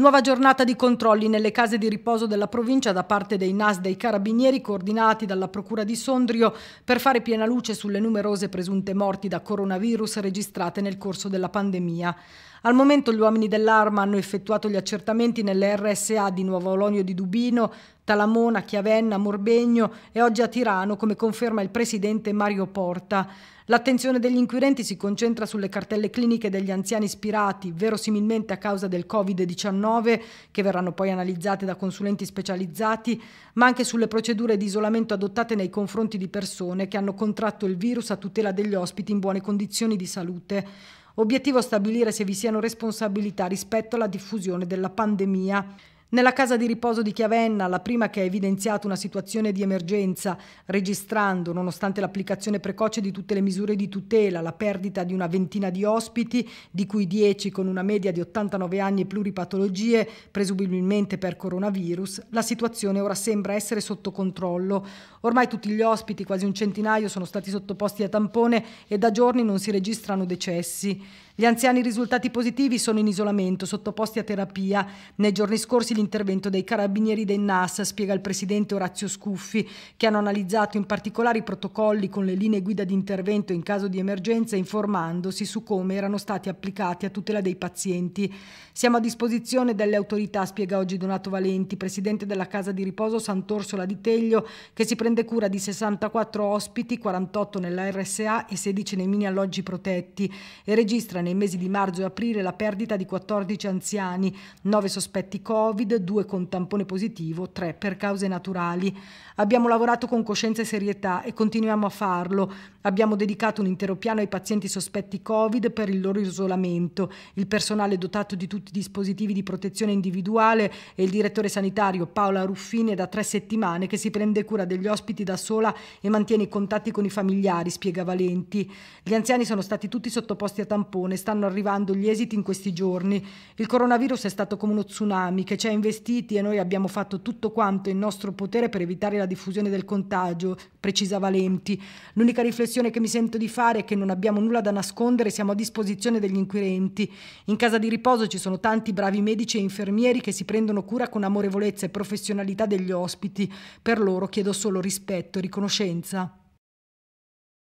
Nuova giornata di controlli nelle case di riposo della provincia da parte dei NAS dei carabinieri coordinati dalla Procura di Sondrio per fare piena luce sulle numerose presunte morti da coronavirus registrate nel corso della pandemia. Al momento gli uomini dell'arma hanno effettuato gli accertamenti nelle RSA di Nuovo Olonio di Dubino, Talamona, Chiavenna, Morbegno e oggi a Tirano, come conferma il presidente Mario Porta. L'attenzione degli inquirenti si concentra sulle cartelle cliniche degli anziani ispirati, verosimilmente a causa del Covid-19, che verranno poi analizzate da consulenti specializzati, ma anche sulle procedure di isolamento adottate nei confronti di persone che hanno contratto il virus a tutela degli ospiti in buone condizioni di salute. Obiettivo stabilire se vi siano responsabilità rispetto alla diffusione della pandemia. Nella casa di riposo di Chiavenna, la prima che ha evidenziato una situazione di emergenza, registrando, nonostante l'applicazione precoce di tutte le misure di tutela, la perdita di una ventina di ospiti, di cui 10 con una media di 89 anni e pluripatologie, presumibilmente per coronavirus, la situazione ora sembra essere sotto controllo. Ormai tutti gli ospiti, quasi un centinaio, sono stati sottoposti a tampone e da giorni non si registrano decessi. Gli anziani risultati positivi sono in isolamento, sottoposti a terapia. Nei giorni scorsi l'intervento dei carabinieri del NAS, spiega il presidente Orazio Scuffi, che hanno analizzato in particolare i protocolli con le linee guida di intervento in caso di emergenza, informandosi su come erano stati applicati a tutela dei pazienti. Siamo a disposizione delle autorità, spiega oggi Donato Valenti, presidente della casa di riposo Sant'Orsola di Teglio, che si prende cura di 64 ospiti, 48 nella RSA e 16 nei mini alloggi protetti e registra nei mesi di marzo e aprile la perdita di 14 anziani, 9 sospetti Covid, Covid, 2 con tampone positivo, tre per cause naturali. Abbiamo lavorato con coscienza e serietà e continuiamo a farlo. Abbiamo dedicato un intero piano ai pazienti sospetti Covid per il loro isolamento. Il personale dotato di tutti i dispositivi di protezione individuale e il direttore sanitario Paola Ruffini è da tre settimane che si prende cura degli ospiti da sola e mantiene i contatti con i familiari, spiega Valenti. Gli anziani sono stati tutti sottoposti a tampone, stanno arrivando gli esiti in questi giorni. Il coronavirus è stato come uno tsunami che ci ha investiti e noi abbiamo fatto tutto quanto in nostro potere per evitare la diffusione del contagio, precisa Valenti. L'unica riflessione che mi sento di fare è che non abbiamo nulla da nascondere, siamo a disposizione degli inquirenti. In casa di riposo ci sono tanti bravi medici e infermieri che si prendono cura con amorevolezza e professionalità degli ospiti. Per loro chiedo solo rispetto, e riconoscenza.